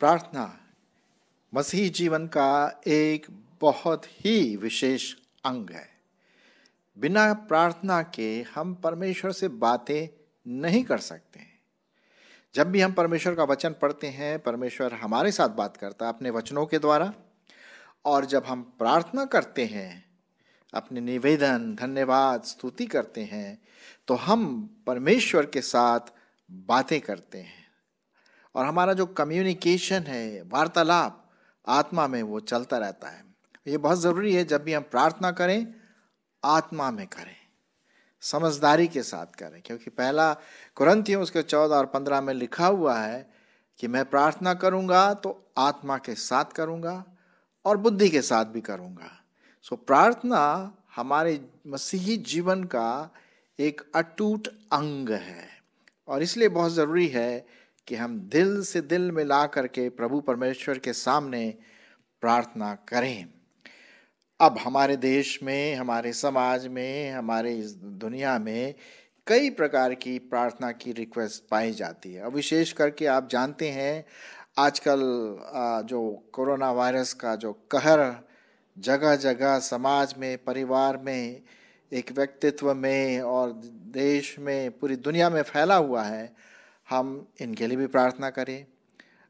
प्रार्थना मसीह जीवन का एक बहुत ही विशेष अंग है बिना प्रार्थना के हम परमेश्वर से बातें नहीं कर सकते जब भी हम परमेश्वर का वचन पढ़ते हैं परमेश्वर हमारे साथ बात करता है अपने वचनों के द्वारा और जब हम प्रार्थना करते हैं अपने निवेदन धन्यवाद स्तुति करते हैं तो हम परमेश्वर के साथ बातें करते हैं और हमारा जो कम्युनिकेशन है वार्तालाप आत्मा में वो चलता रहता है ये बहुत ज़रूरी है जब भी हम प्रार्थना करें आत्मा में करें समझदारी के साथ करें क्योंकि पहला कुरंथियों उसके चौदह और पंद्रह में लिखा हुआ है कि मैं प्रार्थना करूंगा तो आत्मा के साथ करूंगा और बुद्धि के साथ भी करूंगा सो so, प्रार्थना हमारे मसीही जीवन का एक अटूट अंग है और इसलिए बहुत ज़रूरी है कि हम दिल से दिल में ला करके प्रभु परमेश्वर के सामने प्रार्थना करें अब हमारे देश में हमारे समाज में हमारे इस दुनिया में कई प्रकार की प्रार्थना की रिक्वेस्ट पाई जाती है और विशेष करके आप जानते हैं आजकल जो कोरोना वायरस का जो कहर जगह जगह समाज में परिवार में एक व्यक्तित्व में और देश में पूरी दुनिया में फैला हुआ है हम इनके लिए भी प्रार्थना करें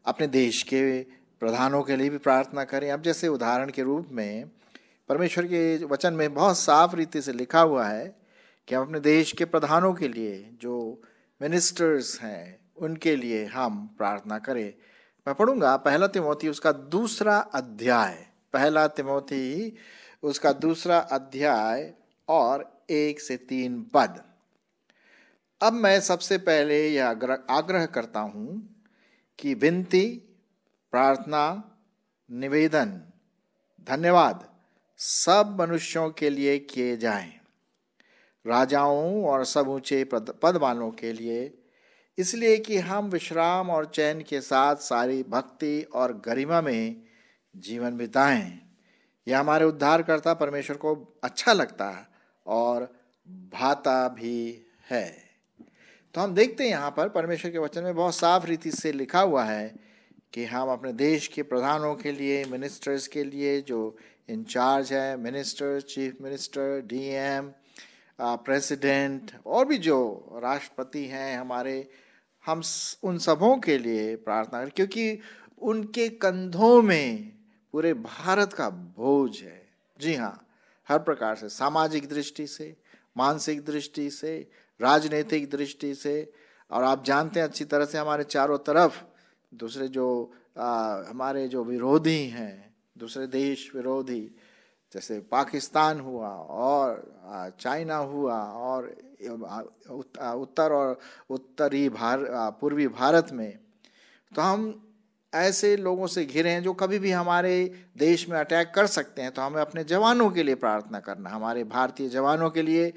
अपने देश के प्रधानों के लिए भी प्रार्थना करें अब जैसे उदाहरण के रूप में परमेश्वर के वचन में बहुत साफ रीति से लिखा हुआ है कि हम अपने देश के प्रधानों के लिए जो मिनिस्टर्स हैं उनके लिए हम प्रार्थना करें मैं पढ़ूंगा पहला तिमोती उसका दूसरा अध्याय पहला तिमोथी उसका दूसरा अध्याय और एक से तीन पद अब मैं सबसे पहले यह आग्रह करता हूँ कि विनती प्रार्थना निवेदन धन्यवाद सब मनुष्यों के लिए किए जाएं, राजाओं और सब ऊंचे पद वालों के लिए इसलिए कि हम विश्राम और चैन के साथ सारी भक्ति और गरिमा में जीवन बिताएं यह हमारे उद्धारकर्ता परमेश्वर को अच्छा लगता है और भाता भी है तो हम देखते हैं यहाँ पर परमेश्वर के वचन में बहुत साफ रीति से लिखा हुआ है कि हम अपने देश के प्रधानों के लिए मिनिस्टर्स के लिए जो इंचार्ज है minister chief minister DM president और भी जो राष्ट्रपति हैं हमारे हम उन सबों के लिए प्रार्थना करें क्योंकि उनके कंधों में पूरे भारत का बोझ है जी हाँ हर प्रकार से सामाजिक दृष्टि से मानसिक दृष्टि से राजनीतिक दृष्टि से और आप जानते हैं अच्छी तरह से हमारे चारों तरफ दूसरे जो आ, हमारे जो विरोधी हैं दूसरे देश विरोधी जैसे पाकिस्तान हुआ और चाइना हुआ और उत्तर और उत्तरी भार पूर्वी भारत में तो हम ऐसे लोगों से घिरे हैं जो कभी भी हमारे देश में अटैक कर सकते हैं तो हमें अपने जवानों के लिए प्रार्थना करना हमारे भारतीय जवानों के लिए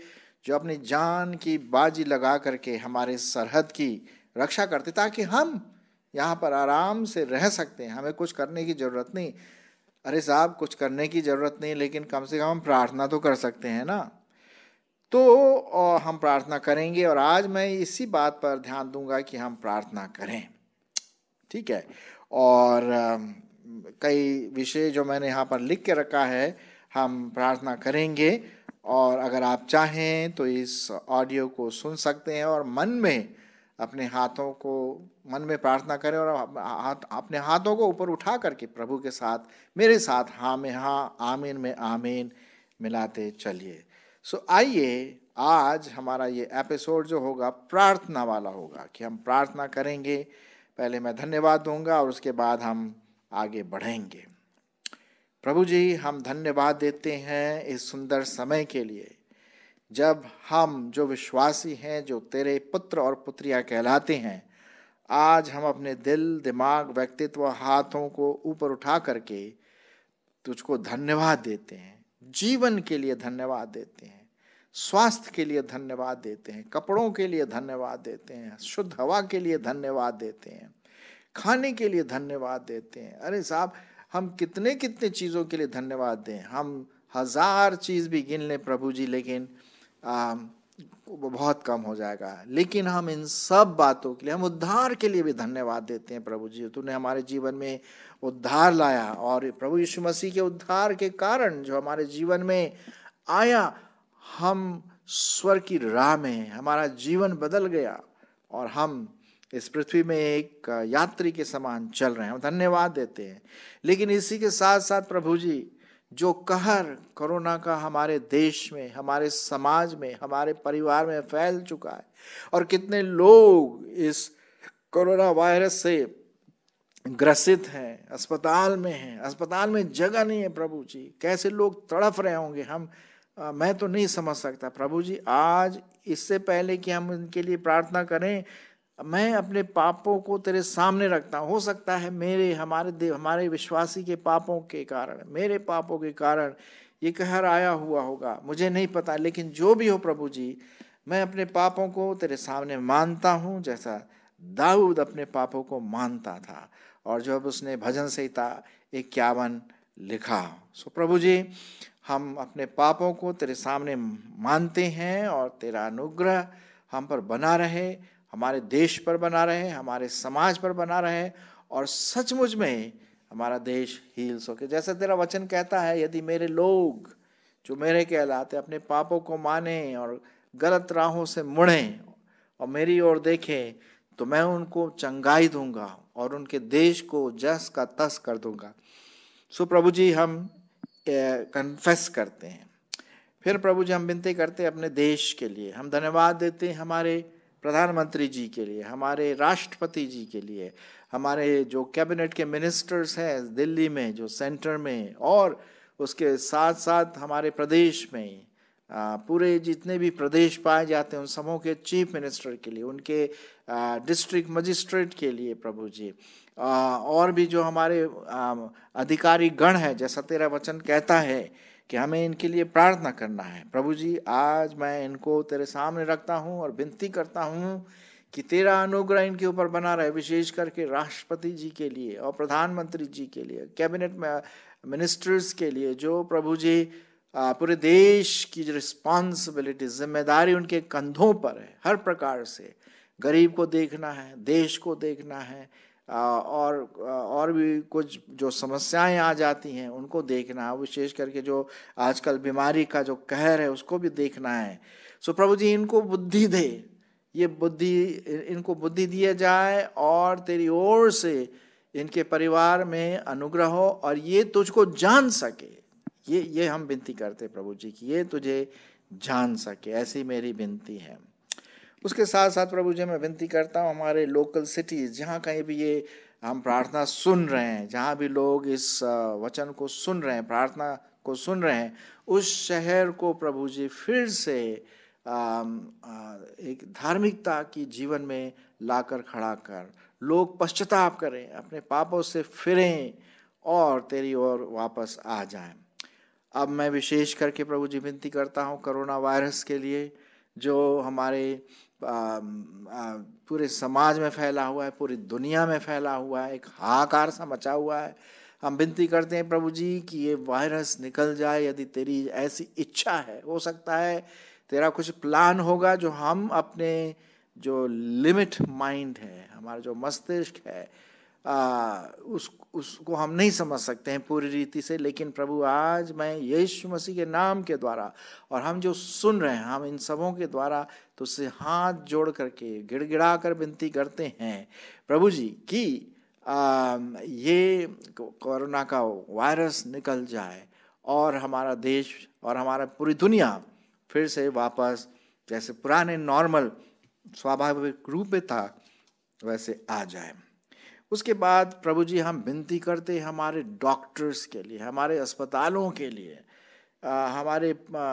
जो अपनी जान की बाजी लगा करके हमारे सरहद की रक्षा करते ताकि हम यहाँ पर आराम से रह सकते हैं हमें कुछ करने की ज़रूरत नहीं अरे साहब कुछ करने की ज़रूरत नहीं लेकिन कम से कम हम प्रार्थना तो कर सकते हैं ना तो हम प्रार्थना करेंगे और आज मैं इसी बात पर ध्यान दूंगा कि हम प्रार्थना करें ठीक है और कई विषय जो मैंने यहाँ पर लिख के रखा है हम प्रार्थना करेंगे और अगर आप चाहें तो इस ऑडियो को सुन सकते हैं और मन में अपने हाथों को मन में प्रार्थना करें और हाथ अपने हाथों को ऊपर उठा करके प्रभु के साथ मेरे साथ हाँ में हाँ आमीन में आमीन मिलाते चलिए सो आइए आज हमारा ये एपिसोड जो होगा प्रार्थना वाला होगा कि हम प्रार्थना करेंगे पहले मैं धन्यवाद दूंगा और उसके बाद हम आगे बढ़ेंगे प्रभु जी हम धन्यवाद देते हैं इस सुंदर समय के लिए जब हम जो विश्वासी हैं जो तेरे पुत्र और पुत्रियाँ कहलाते हैं आज हम अपने दिल दिमाग व्यक्तित्व हाथों को ऊपर उठा करके तुझको धन्यवाद देते हैं जीवन के लिए धन्यवाद देते हैं स्वास्थ्य के लिए धन्यवाद देते हैं कपड़ों के लिए धन्यवाद देते हैं शुद्ध हवा के लिए धन्यवाद देते हैं खाने के लिए धन्यवाद देते हैं अरे साहब हम कितने कितने चीज़ों के लिए धन्यवाद दें हम हजार चीज़ भी गिन लें प्रभु जी लेकिन आ, बहुत कम हो जाएगा लेकिन हम इन सब बातों के लिए हम उद्धार के लिए भी धन्यवाद देते हैं प्रभु जी तूने हमारे जीवन में उद्धार लाया और प्रभु यीशु मसीह के उद्धार के कारण जो हमारे जीवन में आया हम स्वर की राह में हैं हमारा जीवन बदल गया और हम इस पृथ्वी में एक यात्री के समान चल रहे हैं धन्यवाद देते हैं लेकिन इसी के साथ साथ प्रभु जी जो कहर कोरोना का हमारे देश में हमारे समाज में हमारे परिवार में फैल चुका है और कितने लोग इस कोरोना वायरस से ग्रसित हैं अस्पताल में हैं अस्पताल में जगह नहीं है प्रभु जी कैसे लोग तड़फ रहे होंगे हम आ, मैं तो नहीं समझ सकता प्रभु जी आज इससे पहले कि हम उनके लिए प्रार्थना करें मैं अपने पापों को तेरे सामने रखता हूँ हो सकता है मेरे हमारे देव हमारे विश्वासी के पापों के कारण मेरे पापों के कारण ये कहर आया हुआ होगा मुझे नहीं पता लेकिन जो भी हो प्रभु जी मैं अपने पापों को तेरे सामने मानता हूँ जैसा दाऊद अपने पापों को मानता था और जब उसने भजन संहिता इक्यावन लिखा सो प्रभु जी हम अपने पापों को तेरे सामने मानते हैं और तेरा अनुग्रह हम पर बना रहे हमारे देश पर बना रहे हमारे समाज पर बना रहे और सचमुच में हमारा देश हील्स होके जैसा तेरा वचन कहता है यदि मेरे लोग जो मेरे कहलाते अपने पापों को माने और गलत राहों से मुड़े और मेरी ओर देखें तो मैं उनको चंगाई दूंगा और उनके देश को जस का तस कर दूंगा सो प्रभु जी हम कन्फेस करते हैं फिर प्रभु जी हम विनती करते हैं अपने देश के लिए हम धन्यवाद देते हैं हमारे प्रधानमंत्री जी के लिए हमारे राष्ट्रपति जी के लिए हमारे जो कैबिनेट के मिनिस्टर्स हैं दिल्ली में जो सेंटर में और उसके साथ साथ हमारे प्रदेश में पूरे जितने भी प्रदेश पाए जाते हैं उन सबों के चीफ मिनिस्टर के लिए उनके डिस्ट्रिक्ट मजिस्ट्रेट के लिए प्रभु जी और भी जो हमारे अधिकारी गण है जैसा तेरा वचन कहता है कि हमें इनके लिए प्रार्थना करना है प्रभु जी आज मैं इनको तेरे सामने रखता हूँ और विनती करता हूँ कि तेरा अनुग्रह इनके ऊपर बना रहे विशेष करके राष्ट्रपति जी के लिए और प्रधानमंत्री जी के लिए कैबिनेट में मिनिस्टर्स के लिए जो प्रभु जी पूरे देश की जो रिस्पॉन्सिबिलिटी जिम्मेदारी उनके कंधों पर है हर प्रकार से गरीब को देखना है देश को देखना है और और भी कुछ जो समस्याएं आ जाती हैं उनको देखना विशेष करके जो आजकल बीमारी का जो कहर है उसको भी देखना है सो प्रभु जी इनको बुद्धि दे ये बुद्धि इनको बुद्धि दिए जाए और तेरी ओर से इनके परिवार में अनुग्रह हो और ये तुझको जान सके ये ये हम विनती करते प्रभु जी की ये तुझे जान सके ऐसी मेरी विनती है उसके साथ साथ प्रभु जी मैं विनती करता हूँ हमारे लोकल सिटीज़ जहाँ कहीं भी ये हम प्रार्थना सुन रहे हैं जहाँ भी लोग इस वचन को सुन रहे हैं प्रार्थना को सुन रहे हैं उस शहर को प्रभु जी फिर से एक धार्मिकता की जीवन में लाकर खड़ा कर लोग पश्चाताप करें अपने पापों से फिरें और तेरी ओर वापस आ जाएं अब मैं विशेष करके प्रभु जी विनती करता हूँ कोरोना वायरस के लिए जो हमारे पूरे समाज में फैला हुआ है पूरी दुनिया में फैला हुआ है एक हाहाकार सा मचा हुआ है हम विनती करते हैं प्रभु जी कि ये वायरस निकल जाए यदि तेरी ऐसी इच्छा है हो सकता है तेरा कुछ प्लान होगा जो हम अपने जो लिमिट माइंड है हमारा जो मस्तिष्क है आ, उस उसको हम नहीं समझ सकते हैं पूरी रीति से लेकिन प्रभु आज मैं यीशु मसीह के नाम के द्वारा और हम जो सुन रहे हैं हम इन सबों के द्वारा तो उससे हाथ जोड़ करके गिड़गिड़ा कर विनती करते हैं प्रभु जी कि ये कोरोना का वायरस निकल जाए और हमारा देश और हमारा पूरी दुनिया फिर से वापस जैसे पुराने नॉर्मल स्वाभाविक रूप में था वैसे आ जाए उसके बाद प्रभु जी हम विनती करते हमारे डॉक्टर्स के लिए हमारे अस्पतालों के लिए आ, हमारे आ,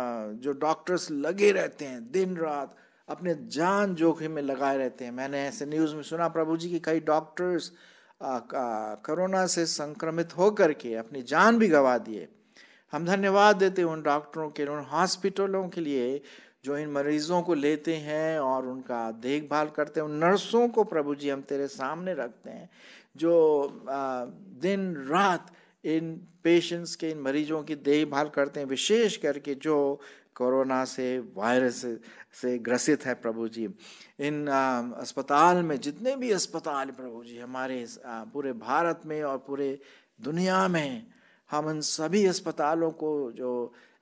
जो डॉक्टर्स लगे रहते हैं दिन रात अपने जान जोखिम में लगाए रहते हैं मैंने ऐसे न्यूज़ में सुना प्रभु जी कि कई डॉक्टर्स कोरोना से संक्रमित होकर के अपनी जान भी गंवा दिए हम धन्यवाद देते हैं उन डॉक्टरों के उन हॉस्पिटलों के लिए जो इन मरीजों को लेते हैं और उनका देखभाल करते हैं उन नर्सों को प्रभु जी हम तेरे सामने रखते हैं जो दिन रात इन पेशेंट्स के इन मरीजों की देखभाल करते हैं विशेष करके जो कोरोना से वायरस से ग्रसित है प्रभु जी इन अस्पताल में जितने भी अस्पताल प्रभु जी हमारे पूरे भारत में और पूरे दुनिया में हम इन सभी अस्पतालों को जो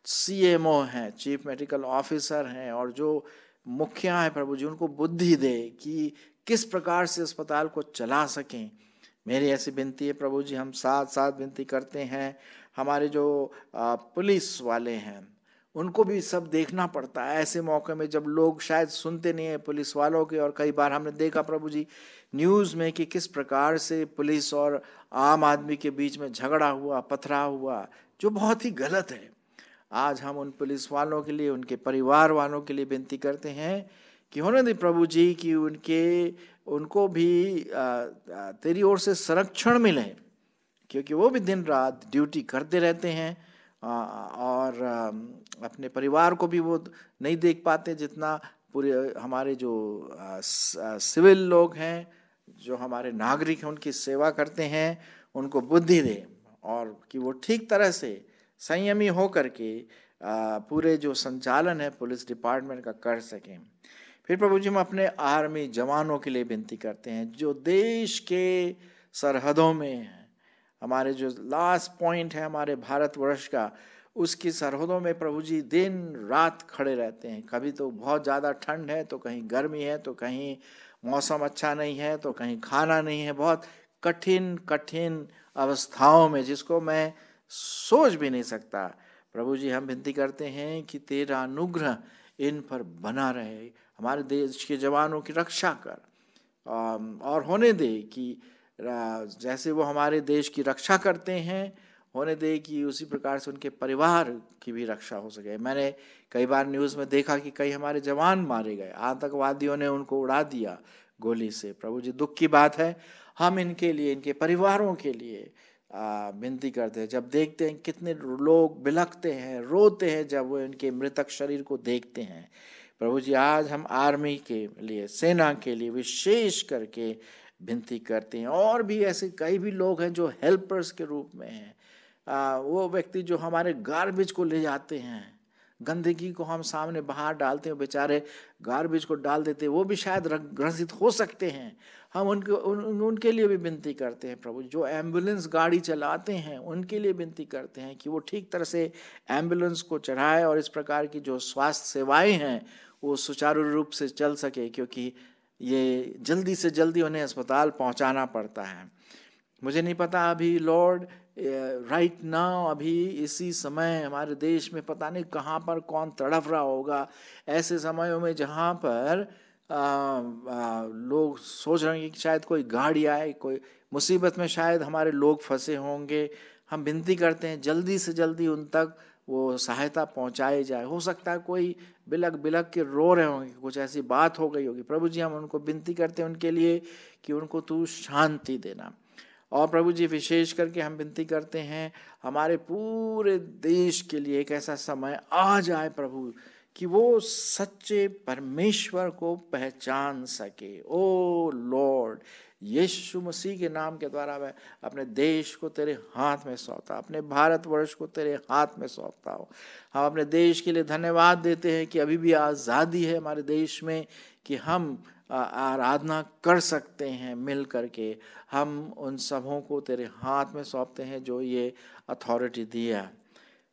सीएमओ हैं चीफ मेडिकल ऑफिसर हैं और जो मुखिया हैं प्रभु जी उनको बुद्धि दे कि किस प्रकार से अस्पताल को चला सकें मेरी ऐसी विनती है प्रभु जी हम साथ साथ विनती करते हैं हमारे जो पुलिस वाले हैं उनको भी सब देखना पड़ता है ऐसे मौके में जब लोग शायद सुनते नहीं हैं पुलिस वालों के और कई बार हमने देखा प्रभु जी न्यूज़ में कि किस प्रकार से पुलिस और आम आदमी के बीच में झगड़ा हुआ पथरा हुआ जो बहुत ही गलत है आज हम उन पुलिस वालों के लिए उनके परिवार वालों के लिए विनती करते हैं कि होने दे प्रभु जी कि उनके उनको भी तेरी ओर से संरक्षण मिले क्योंकि वो भी दिन रात ड्यूटी करते रहते हैं और अपने परिवार को भी वो नहीं देख पाते जितना पूरे हमारे जो सिविल लोग हैं जो हमारे नागरिक हैं उनकी सेवा करते हैं उनको बुद्धि दें और कि वो ठीक तरह से संयमी होकर के पूरे जो संचालन है पुलिस डिपार्टमेंट का कर सकें फिर प्रभु जी हम अपने आर्मी जवानों के लिए विनती करते हैं जो देश के सरहदों में हैं हमारे जो लास्ट पॉइंट है हमारे भारतवर्ष का उसकी सरहदों में प्रभु जी दिन रात खड़े रहते हैं कभी तो बहुत ज़्यादा ठंड है तो कहीं गर्मी है तो कहीं मौसम अच्छा नहीं है तो कहीं खाना नहीं है बहुत कठिन कठिन अवस्थाओं में जिसको मैं सोच भी नहीं सकता प्रभु जी हम विनती करते हैं कि तेरा अनुग्रह इन पर बना रहे हमारे देश के जवानों की रक्षा कर और होने दे कि जैसे वो हमारे देश की रक्षा करते हैं होने दे कि उसी प्रकार से उनके परिवार की भी रक्षा हो सके मैंने कई बार न्यूज़ में देखा कि कई हमारे जवान मारे गए आतंकवादियों ने उनको उड़ा दिया गोली से प्रभु जी दुख की बात है हम इनके लिए इनके परिवारों के लिए विनती करते हैं जब देखते हैं कितने लोग बिलखते हैं रोते हैं जब वो इनके मृतक शरीर को देखते हैं प्रभु जी आज हम आर्मी के लिए सेना के लिए विशेष करके विनती करते हैं और भी ऐसे कई भी लोग हैं जो हेल्पर्स के रूप में हैं वो व्यक्ति जो हमारे गार्बेज को ले जाते हैं गंदगी को हम सामने बाहर डालते हैं बेचारे गार्बेज को डाल देते हैं वो भी शायद ग्रसित हो सकते हैं हम उनके उन, उनके लिए भी विनती करते हैं प्रभु जो एम्बुलेंस गाड़ी चलाते हैं उनके लिए विनती करते हैं कि वो ठीक तरह से एम्बुलेंस को चढ़ाए और इस प्रकार की जो स्वास्थ्य सेवाएँ हैं वो सुचारू रूप से चल सके क्योंकि ये जल्दी से जल्दी उन्हें अस्पताल पहुंचाना पड़ता है मुझे नहीं पता अभी लॉर्ड राइट नाउ अभी इसी समय हमारे देश में पता नहीं कहाँ पर कौन तड़प रहा होगा ऐसे समयों में जहाँ पर आ, आ, लोग सोच रहे हैं कि शायद कोई गाड़ी आए कोई मुसीबत में शायद हमारे लोग फंसे होंगे हम विनती करते हैं जल्दी से जल्दी उन तक वो सहायता पहुंचाई जाए हो सकता है कोई बिलक बिलक के रो रहे होंगे कुछ ऐसी बात हो गई होगी प्रभु जी हम उनको विनती करते हैं उनके लिए कि उनको तू शांति देना और प्रभु जी विशेष करके हम विनती करते हैं हमारे पूरे देश के लिए एक ऐसा समय आ जाए प्रभु कि वो सच्चे परमेश्वर को पहचान सके ओ लॉर्ड यीशु मसीह के नाम के द्वारा मैं अपने देश को तेरे हाथ में सौंपता अपने भारतवर्ष को तेरे हाथ में सौंपता हूँ हम अपने देश के लिए धन्यवाद देते हैं कि अभी भी आज़ादी है हमारे देश में कि हम आराधना कर सकते हैं मिल करके हम उन सबों को तेरे हाथ में सौंपते हैं जो ये अथॉरिटी दिया है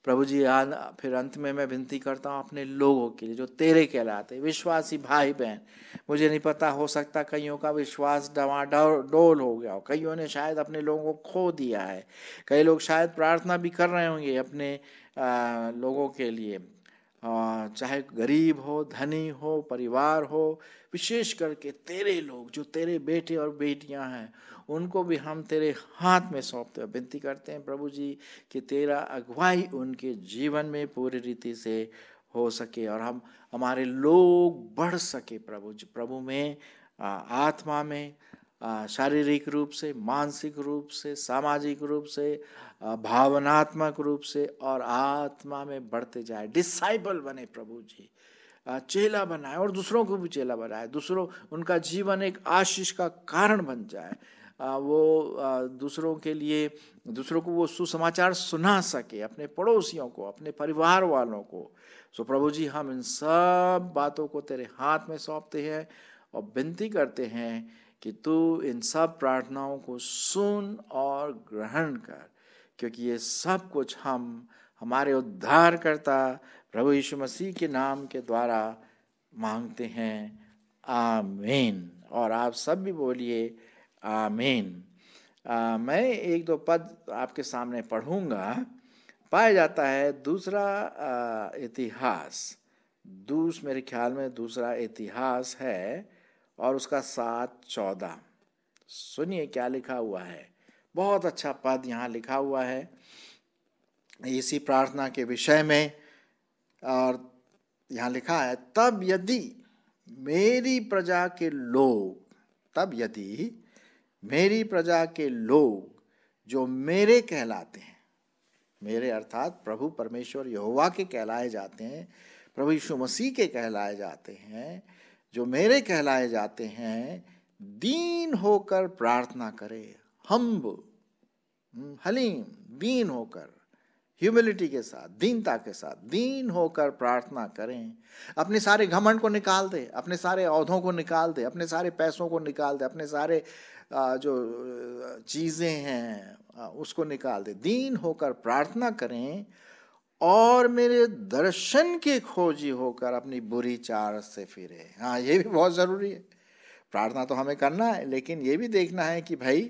प्रभु जी आज फिर अंत में मैं विनती करता हूँ अपने लोगों के लिए जो तेरे कहलाते विश्वासी भाई बहन मुझे नहीं पता हो सकता कईयों का विश्वास डवा डोल हो गया हो कईयों ने शायद अपने लोगों को खो दिया है कई लोग शायद प्रार्थना भी कर रहे होंगे अपने आ, लोगों के लिए चाहे गरीब हो धनी हो परिवार हो विशेष करके तेरे लोग जो तेरे बेटे और बेटियां हैं उनको भी हम तेरे हाथ में सौंपते हैं विनती करते हैं प्रभु जी कि तेरा अगुवाई उनके जीवन में पूरी रीति से हो सके और हम हमारे लोग बढ़ सके प्रभु जी प्रभु में आत्मा में शारीरिक रूप से मानसिक रूप से सामाजिक रूप से भावनात्मक रूप से और आत्मा में बढ़ते जाए डिसाइबल बने प्रभु जी चेला बनाए और दूसरों को भी चेला बनाए दूसरों उनका जीवन एक आशीष का कारण बन जाए वो दूसरों के लिए दूसरों को वो सुसमाचार सुना सके अपने पड़ोसियों को अपने परिवार वालों को सो प्रभु जी हम इन सब बातों को तेरे हाथ में सौंपते हैं और विनती करते हैं कि तू इन सब प्रार्थनाओं को सुन और ग्रहण कर क्योंकि ये सब कुछ हम हमारे उद्धारकर्ता प्रभु यीशु मसीह के नाम के द्वारा मांगते हैं आमीन और आप सब भी बोलिए आमीन मैं एक दो पद आपके सामने पढ़ूंगा पाया जाता है दूसरा आ, इतिहास दूस मेरे ख्याल में दूसरा इतिहास है और उसका सात चौदह सुनिए क्या लिखा हुआ है बहुत अच्छा पद यहाँ लिखा हुआ है इसी प्रार्थना के विषय में और यहाँ लिखा है तब यदि मेरी प्रजा के लोग तब यदि मेरी प्रजा के लोग जो मेरे कहलाते हैं मेरे अर्थात प्रभु परमेश्वर यहोवा के कहलाए जाते हैं प्रभु यीशु मसीह के कहलाए जाते हैं जो मेरे कहलाए जाते हैं दीन होकर प्रार्थना करे हम्ब हम्म, हलीम दीन होकर ह्यूमिलिटी के साथ दीनता के साथ दीन होकर प्रार्थना करें अपने सारे घमंड को निकाल दे अपने सारे औधों को निकाल दे अपने सारे पैसों को निकाल दे अपने सारे जो चीज़ें हैं उसको निकाल दे दीन होकर प्रार्थना करें और मेरे दर्शन के खोजी होकर अपनी बुरी चार से फिरे हाँ ये भी बहुत ज़रूरी है प्रार्थना तो हमें करना है लेकिन ये भी देखना है कि भाई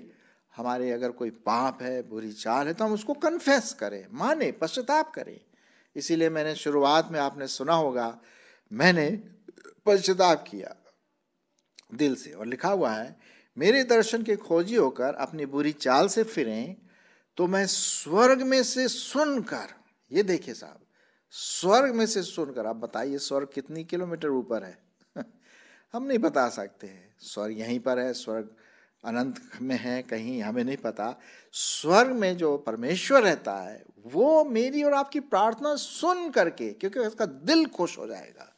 हमारे अगर कोई पाप है बुरी चाल है तो हम उसको कन्फेस करें माने पश्चाताप करें इसीलिए मैंने शुरुआत में आपने सुना होगा मैंने पश्चाताप किया दिल से और लिखा हुआ है मेरे दर्शन के खोजी होकर अपनी बुरी चाल से फिरें तो मैं स्वर्ग में से सुनकर ये देखिए साहब स्वर्ग में से सुनकर आप बताइए स्वर्ग कितनी किलोमीटर ऊपर है हम नहीं बता सकते हैं स्वर्ग यहीं पर है स्वर्ग अनंत में है कहीं हमें नहीं पता स्वर्ग में जो परमेश्वर रहता है वो मेरी और आपकी प्रार्थना सुन करके क्योंकि उसका दिल खुश हो जाएगा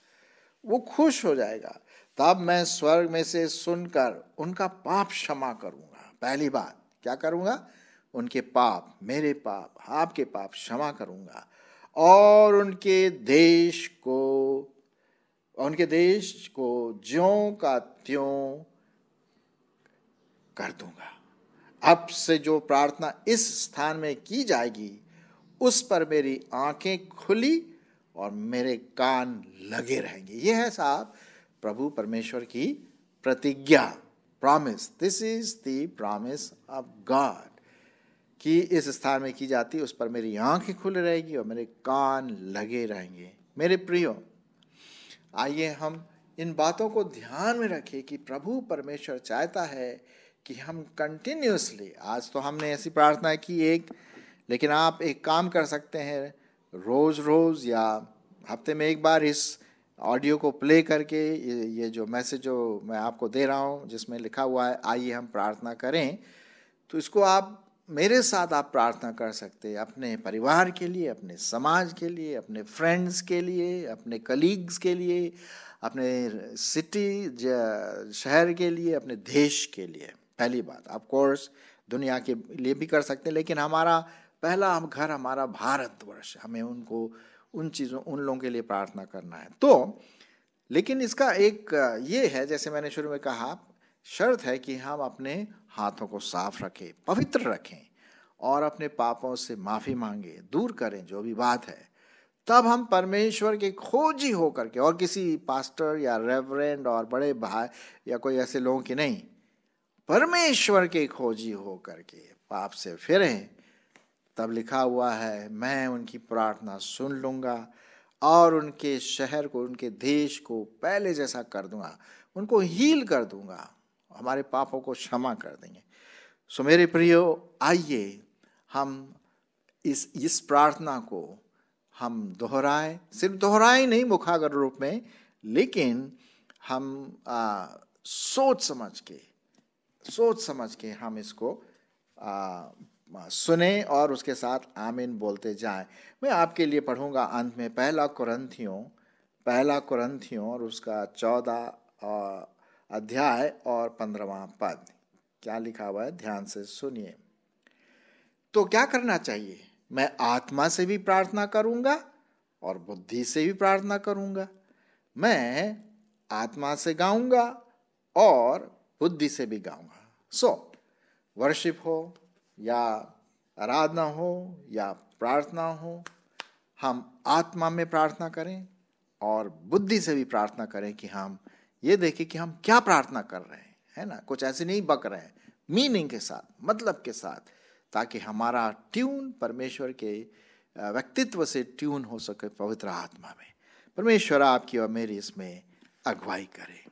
वो खुश हो जाएगा तब मैं स्वर्ग में से सुनकर उनका पाप क्षमा करूंगा पहली बात क्या करूंगा उनके पाप मेरे पाप आपके पाप क्षमा करूंगा और उनके देश को उनके देश को ज्यों का त्यों कर दूंगा अब से जो प्रार्थना इस स्थान में की जाएगी उस पर मेरी आंखें खुली और मेरे कान लगे रहेंगे यह है साहब प्रभु परमेश्वर की प्रतिज्ञा promise this is the promise of God कि इस स्थान में की जाती उस पर मेरी आंखें खुली रहेगी और मेरे कान लगे रहेंगे मेरे प्रियो आइए हम इन बातों को ध्यान में रखें कि प्रभु परमेश्वर चाहता है कि हम कंटिन्यूसली आज तो हमने ऐसी प्रार्थना की एक लेकिन आप एक काम कर सकते हैं रोज़ रोज़ या हफ्ते में एक बार इस ऑडियो को प्ले करके ये, ये जो मैसेज जो मैं आपको दे रहा हूँ जिसमें लिखा हुआ है आइए हम प्रार्थना करें तो इसको आप मेरे साथ आप प्रार्थना कर सकते हैं अपने परिवार के लिए अपने समाज के लिए अपने फ्रेंड्स के लिए अपने कलीग्स के लिए अपने सिटी शहर के लिए अपने देश के लिए पहली बात कोर्स दुनिया के लिए भी कर सकते हैं लेकिन हमारा पहला हम घर हमारा भारतवर्ष हमें उनको उन चीज़ों उन लोगों के लिए प्रार्थना करना है तो लेकिन इसका एक ये है जैसे मैंने शुरू में कहा शर्त है कि हम अपने हाथों को साफ रखें पवित्र रखें और अपने पापों से माफ़ी मांगे दूर करें जो भी बात है तब हम परमेश्वर के खोजी होकर के और किसी पास्टर या रेवरेंड और बड़े भाई या कोई ऐसे लोगों की नहीं परमेश्वर के खोजी हो करके पाप से फिरें तब लिखा हुआ है मैं उनकी प्रार्थना सुन लूँगा और उनके शहर को उनके देश को पहले जैसा कर दूंगा उनको हील कर दूंगा हमारे पापों को क्षमा कर देंगे सो मेरे प्रियो आइए हम इस इस प्रार्थना को हम दोहराएं सिर्फ दोहराएं नहीं मुखागर रूप में लेकिन हम आ, सोच समझ के सोच समझ के हम इसको आ, सुने और उसके साथ आमीन बोलते जाएं मैं आपके लिए पढ़ूंगा अंत में पहला कुरंथियों पहला कुरंथियों और उसका चौदह अध्याय और पंद्रवा पद क्या लिखा हुआ है ध्यान से सुनिए तो क्या करना चाहिए मैं आत्मा से भी प्रार्थना करूंगा और बुद्धि से भी प्रार्थना करूंगा मैं आत्मा से गाऊंगा और बुद्धि से भी गाऊंगा सो वर्शिप हो या आराधना हो या प्रार्थना हो हम आत्मा में प्रार्थना करें और बुद्धि से भी प्रार्थना करें कि हम ये देखें कि हम क्या प्रार्थना कर रहे हैं है ना कुछ ऐसे नहीं बक रहे हैं मीनिंग के साथ मतलब के साथ ताकि हमारा ट्यून परमेश्वर के व्यक्तित्व से ट्यून हो सके पवित्र आत्मा में परमेश्वर आपकी और मेरी इसमें अगुवाई करे